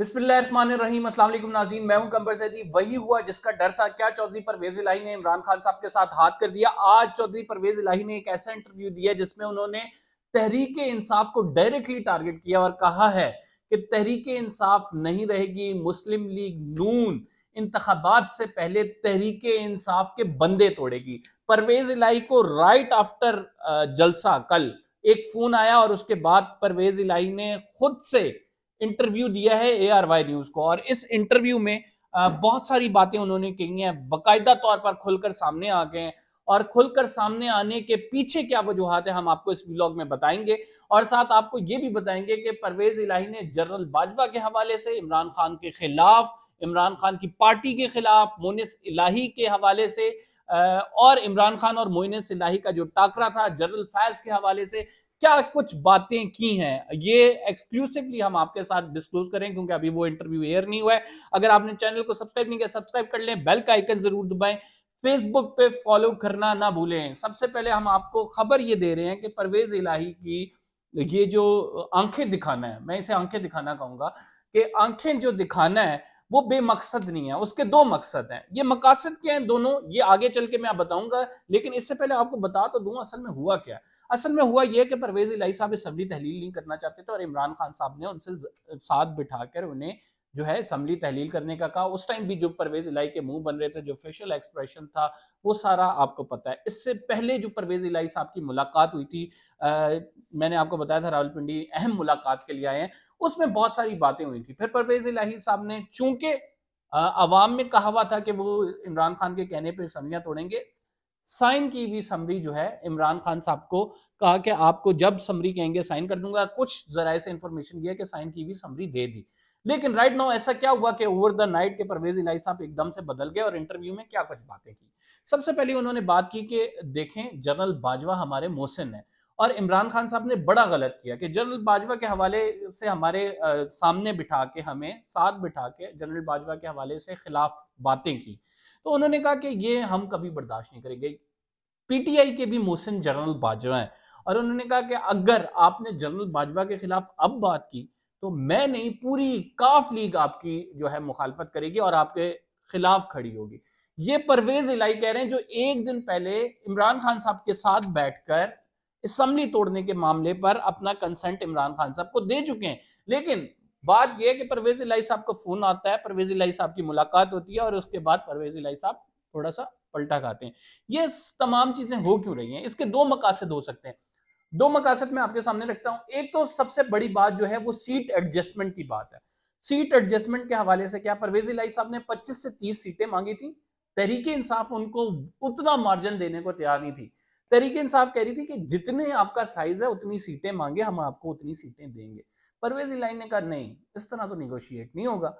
बिस्मिल्लाम असलम नाजीन मैं हूं कंबर सैदी वही हुआ जिसका डर था क्या चौधरी परवेज इलाही ने इमरान खान साहब के साथ हाथ कर दिया आज चौधरी परवेज इलाही ने एक ऐसा इंटरव्यू दिया जिसमें उन्होंने तहरीक इंसाफ को डायरेक्टली टारगेट किया और कहा है कि तहरीक इंसाफ नहीं रहेगी मुस्लिम लीग नून इंतबात से पहले तहरीक इंसाफ के बंदे तोड़ेगी परवेज इलाही को राइट आफ्टर जलसा कल एक फोन आया और उसके बाद परवेज इलाही ने खुद से इंटरव्यू दिया है ए आर वाई न्यूज को और इस इंटरव्यू में बहुत सारी बातें उन्होंने कही हैं बाकायदा तौर पर खुलकर सामने आ गए हैं और खुलकर सामने आने के पीछे क्या वजूहत है हम आपको इस ब्लॉग में बताएंगे और साथ आपको ये भी बताएंगे कि परवेज इलाही ने जनरल बाजवा के हवाले से इमरान खान के खिलाफ इमरान खान की पार्टी के खिलाफ मोनिस इलाही के हवाले से और इमरान खान और मोइनस इलाही का जो टाकरा था जनरल फैज के हवाले से क्या कुछ बातें की हैं ये एक्सक्लूसिवली हम आपके साथ डिस्क्लोज करें क्योंकि अभी वो इंटरव्यू एयर नहीं हुआ है अगर आपने चैनल को सब्सक्राइब नहीं किया सब्सक्राइब कर लें बेल का आइकन जरूर दबाएं फेसबुक पे फॉलो करना ना भूलें सबसे पहले हम आपको खबर ये दे रहे हैं कि परवेज इलाही की ये जो आंखें दिखाना है मैं इसे आंखें दिखाना कहूंगा कि आंखें जो दिखाना है वो बेमकसद नहीं है उसके दो मकसद हैं ये मकासद क्या हैं दोनों ये आगे चल के मैं आप बताऊंगा लेकिन इससे पहले आपको बता तो दूं असल में हुआ क्या असल में हुआ यह कि परवेज इलाही साहब सबली तहलील नहीं करना चाहते थे और इमरान खान साहब ने उनसे साथ बिठा कर उन्हें जो है असम्बली तहलील करने का कहा उस टाइम भी जो परवेज इलाई के मुंह बन रहे थे जो फेशियल एक्सप्रेशन था वो सारा आपको पता है इससे पहले जो परवेज इलाई साहब की मुलाकात हुई थी आ, मैंने आपको बताया था रावलपिंडी अहम मुलाकात के लिए आए हैं उसमें बहुत सारी बातें हुई थी फिर परवेज इलाही साहब ने चूंकि आवाम में कहा हुआ था कि वो इमरान खान के कहने पर असम्बलियाँ तोड़ेंगे साइन की भी समरी जो है इमरान खान साहब को कहा कि आपको जब समरी कहेंगे साइन कर दूंगा कुछ जरा से इंफॉर्मेशन दिया कि साइन की भी समरी दे दी लेकिन राइट नाउ ऐसा क्या हुआ कि ओवर द नाइट के परवेज इलाई साहब एकदम से बदल गए और इंटरव्यू में क्या कुछ बातें की सबसे पहले उन्होंने बात की कि देखें जनरल बाजवा हमारे मोहसिन है और इमरान खान साहब ने बड़ा गलत किया कि जनरल बाजवा के हवाले से हमारे आ, सामने बिठा के हमें साथ बिठा के जनरल बाजवा के हवाले से खिलाफ बातें की तो उन्होंने कहा कि ये हम कभी बर्दाश्त नहीं करेंगे पीटीआई के भी मोहसिन जनरल बाजवा हैं और उन्होंने कहा कि अगर आपने जनरल बाजवा के खिलाफ अब बात की तो मैं नहीं पूरी काफ लीग आपकी जो है मुखालफत करेगी और आपके खिलाफ खड़ी होगी ये परवेज इलाई कह रहे हैं जो एक दिन पहले इमरान खान साहब के साथ बैठकर इसम्बली तोड़ने के मामले पर अपना कंसेंट इमरान खान साहब को दे चुके हैं लेकिन बात यह है कि परवेज इलाई साहब का फोन आता है परवेज इलाई साहब की मुलाकात होती है और उसके बाद परवेज इलाई साहब थोड़ा सा पलटा खाते हैं ये तमाम चीजें हो क्यों रही हैं इसके दो मकासद हो सकते हैं दो मकासद में आपके सामने रखता हूं एक तो सबसे बड़ी बात जो है वो सीट एडजस्टमेंट की बात है सीट एडजस्टमेंट के हवाले से क्या परवेज इलाई साहब ने 25 से 30 सीटें मांगी थी तरीके इंसाफ उनको उतना मार्जिन देने को तैयार नहीं थी तरीके इंसाफ कह रही थी कि जितने आपका साइज है उतनी सीटें मांगे हम आपको उतनी सीटें देंगे परवेज इलाई ने कहा नहीं इस तरह तो निगोशिएट नहीं होगा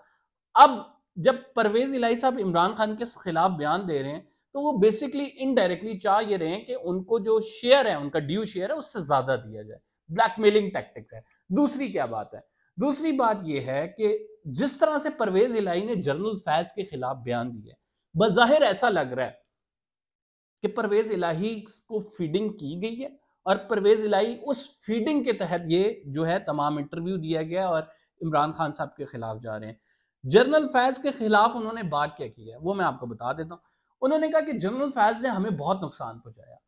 अब जब परवेज इलाई साहब इमरान खान के खिलाफ बयान दे रहे हैं तो वो बेसिकली इनडायरेक्टली चाह ये रहे हैं कि उनको जो शेयर है उनका ड्यू शेयर है उससे ज्यादा दिया जाए ब्लैकमेलिंग टैक्टिक्स है दूसरी क्या बात है दूसरी बात यह है कि जिस तरह से परवेज इलाही ने जर्नल फैज के खिलाफ बयान दिया बज़ाहिर ऐसा लग रहा है कि परवेज इलाही को फीडिंग की गई है और परवेज इलाही उस फीडिंग के तहत ये जो है तमाम इंटरव्यू दिया गया और इमरान खान साहब के खिलाफ जा रहे हैं जर्नल फैज के खिलाफ उन्होंने बात क्या की है वो मैं आपको बता देता हूँ उन्होंने कहा कि जनरल फैज ने हमें बहुत नुकसान पहुंचाया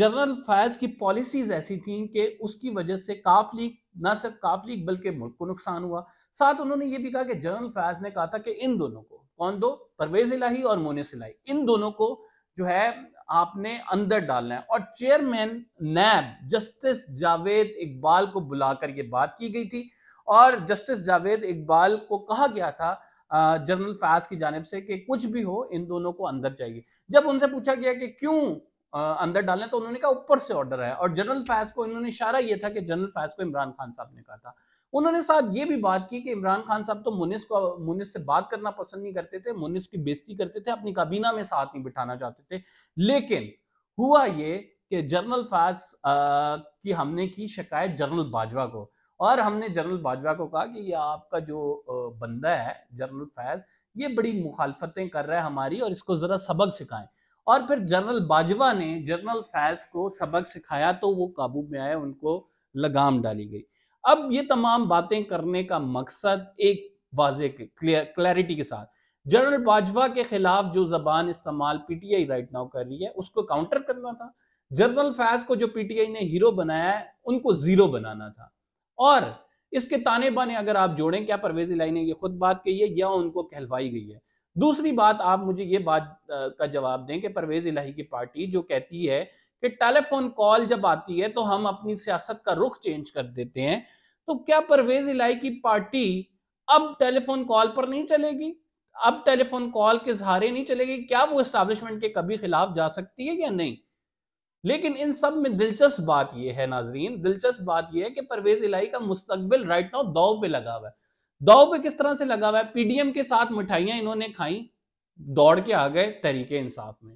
जनरल फैज की पॉलिसीज ऐसी थी कि उसकी वजह से काफ लीग न सिर्फ काफ लीग बल्कि मुल्क को नुकसान हुआ साथ उन्होंने ये भी कहा कि जनरल फैज ने कहा था कि इन दोनों को कौन दो परवेज इलाही और मोनिस इलाही इन दोनों को जो है आपने अंदर डालना है और चेयरमैन नैब जस्टिस जावेद इकबाल को बुलाकर ये बात की गई थी और जस्टिस जावेद इकबाल को कहा गया था जनरल फैज की जानब से कि कुछ भी हो इन दोनों को अंदर चाहिए जब उनसे पूछा गया कि क्यों अंदर डालें तो उन्होंने कहा ऊपर से ऑर्डर है और जनरल फैज को इन्होंने इशारा यह था कि जनरल फैज को इमरान खान साहब ने कहा था उन्होंने साथ ये भी बात की कि इमरान खान साहब तो मुनिस को मुनिस से बात करना पसंद नहीं करते थे मुनिस की बेजती करते थे अपनी काबीना में साथ नहीं बिठाना चाहते थे लेकिन हुआ ये कि जनरल फैज की हमने की शिकायत जनरल बाजवा को और हमने जनरल बाजवा को कहा कि ये आपका जो बंदा है जनरल फैज ये बड़ी मुखालफतें कर रहा है हमारी और इसको ज़रा सबक सिखाएं और फिर जनरल बाजवा ने जनरल फैज को सबक सिखाया तो वो काबू में आया उनको लगाम डाली गई अब ये तमाम बातें करने का मकसद एक वाजे के क्लियर क्लैरिटी के साथ जनरल बाजवा के खिलाफ जो जबान इस्तेमाल पीटीआई राइट नाउ कर रही है उसको काउंटर करना था जनरल फैज को जो पीटीआई ने हीरो बनाया है उनको जीरो बनाना था और इसके ताने बाने अगर आप जोड़ें क्या परवेज इलाई ने यह खुद बात कही है या उनको कहलवाई गई है दूसरी बात आप मुझे ये बात का जवाब दें कि परवेज इलाही की पार्टी जो कहती है कि टेलीफोन कॉल जब आती है तो हम अपनी सियासत का रुख चेंज कर देते हैं तो क्या परवेज इलाही की पार्टी अब टेलीफोन कॉल पर नहीं चलेगी अब टेलीफोन कॉल के सहारे नहीं चलेगी क्या वो इस्टेब्लिशमेंट के कभी खिलाफ जा सकती है या नहीं लेकिन इन सब में दिलचस्प बात यह है नाजरीन दिलचस्प बात यह है कि परवेज इलाही का मुस्तबिल राइट नाउ दाव पे लगा हुआ है दाव पे किस तरह से लगा हुआ है पीडीएम के साथ मिठाइयां इन्होंने खाई दौड़ के आ गए तहरीके इंसाफ में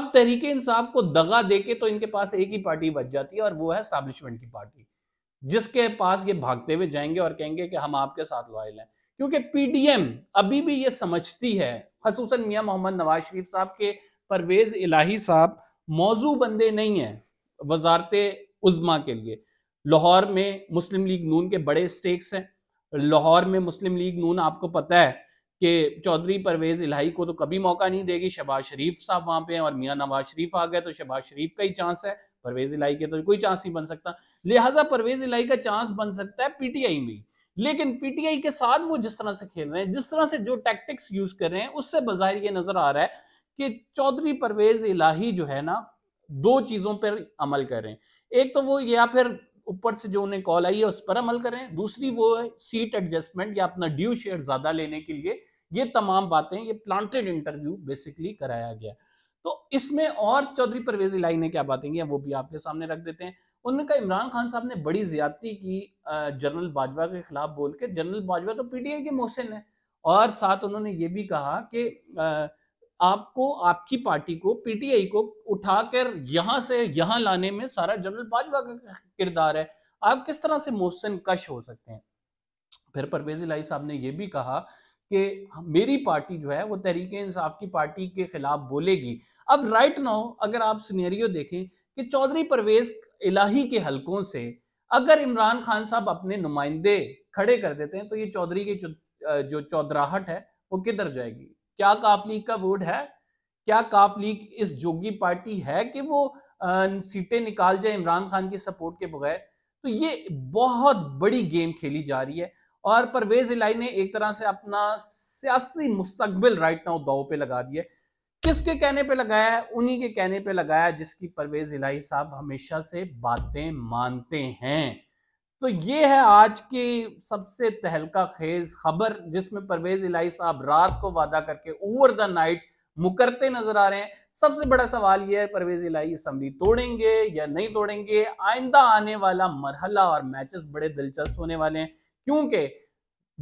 अब तहरीके इंसाफ को दगा देके तो इनके पास एक ही पार्टी बच जाती है और वो है स्टैब्लिशमेंट की पार्टी जिसके पास ये भागते हुए जाएंगे और कहेंगे कि हम आपके साथ लॉयल हैं क्योंकि पीडीएम अभी भी ये समझती है खसूस मियाँ मोहम्मद नवाज शरीफ साहब के परवेज इलाही साहब मौजू बंदे नहीं हैं वजारत उज़मा के लिए लाहौर में मुस्लिम लीग नून के बड़े स्टेक्स हैं लाहौर में मुस्लिम लीग नून आपको पता है कि चौधरी परवेज़ इलाही को तो कभी मौका नहीं देगी शहबाज शरीफ साहब वहाँ पे हैं और मियाँ नवाज शरीफ आ गए तो शहबाज शरीफ का ही चांस है परवेज़ इलाही के तो कोई चांस नहीं बन सकता लिहाजा परवेज़ इलाही का चांस बन सकता है पीटीआई में लेकिन पीटीआई के साथ वो जिस तरह से खेल रहे हैं जिस तरह से जो टैक्टिक्स यूज कर रहे हैं उससे बाहर ये नजर आ रहा है कि चौधरी परवेज इलाही जो है ना दो चीज़ों पर अमल करें एक तो वो या फिर ऊपर से जो उन्हें कॉल आई है उस पर अमल करें दूसरी वो है सीट एडजस्टमेंट या अपना ड्यू शेयर ज़्यादा लेने के लिए ये तमाम बातें ये प्लांटेड इंटरव्यू बेसिकली कराया गया तो इसमें और चौधरी परवेज इलाई ने क्या बातें वो भी आपके सामने रख देते हैं उनका इमरान खान साहब ने बड़ी ज्यादती की जनरल बाजवा के खिलाफ बोल के जनरल बाजवा तो पीटीआई के मोहसिन है और साथ उन्होंने ये भी कहा कि आपको आपकी पार्टी को पीटीआई को उठाकर यहां से यहां लाने में सारा जनरल बाजवा का किरदार है आप किस तरह से मोहसिन कश हो सकते हैं फिर परवेज इलाही साहब ने यह भी कहा कि मेरी पार्टी जो है वो तहरीक इंसाफ की पार्टी के खिलाफ बोलेगी अब राइट नाउ अगर आप सीनेरियो देखें कि चौधरी परवेज इलाही के हलकों से अगर इमरान खान साहब अपने नुमाइंदे खड़े कर देते हैं तो ये चौधरी की जो चौधराहट है वो किधर जाएगी क्या काफ लीग का वोट है क्या काफ लीग इस जोगी पार्टी है कि वो सीटें निकाल जाए इमरान खान की सपोर्ट के बगैर तो ये बहुत बड़ी गेम खेली जा रही है और परवेज इलाई ने एक तरह से अपना सियासी मुस्तबिल राइट नाउ दाव पे लगा दिया किसके कहने पे लगाया उन्हीं के कहने पे लगाया जिसकी परवेज इलाही साहब हमेशा से बातें मानते हैं तो ये है आज की सबसे तहलका खेज खबर जिसमें परवेज इलाई साहब रात को वादा करके ओवर द नाइट मुकरते नजर आ रहे हैं सबसे बड़ा सवाल यह है परवेज इलाही असम्बली तोड़ेंगे या नहीं तोड़ेंगे आइंदा आने वाला मरहला और मैचेस बड़े दिलचस्प होने वाले हैं क्योंकि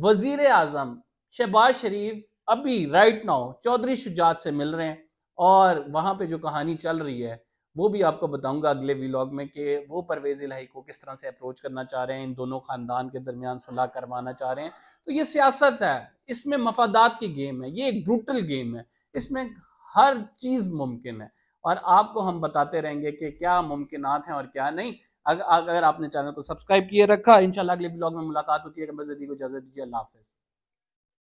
वजीर आजम शहबाज शरीफ अभी राइट नाउ चौधरी शुजात से मिल रहे हैं और वहां पे जो कहानी चल रही है वो भी आपको बताऊंगा अगले व्लॉग में कि वो परवेज़ इलाही को किस तरह से अप्रोच करना चाह रहे हैं इन दोनों ख़ानदान के दरमियान सुलह करवाना चाह रहे हैं तो ये सियासत है इसमें मफादात की गेम है ये एक ब्रूटल गेम है इसमें हर चीज़ मुमकिन है और आपको हम बताते रहेंगे कि क्या मुमकिन हैं और क्या नहीं अगर अगर आपने चैनल को सब्सक्राइब किए रखा इन अगले ब्लॉग में मुलाकात होती है मजदी को इजाज़त दीजिए अल्लाह हाफिज़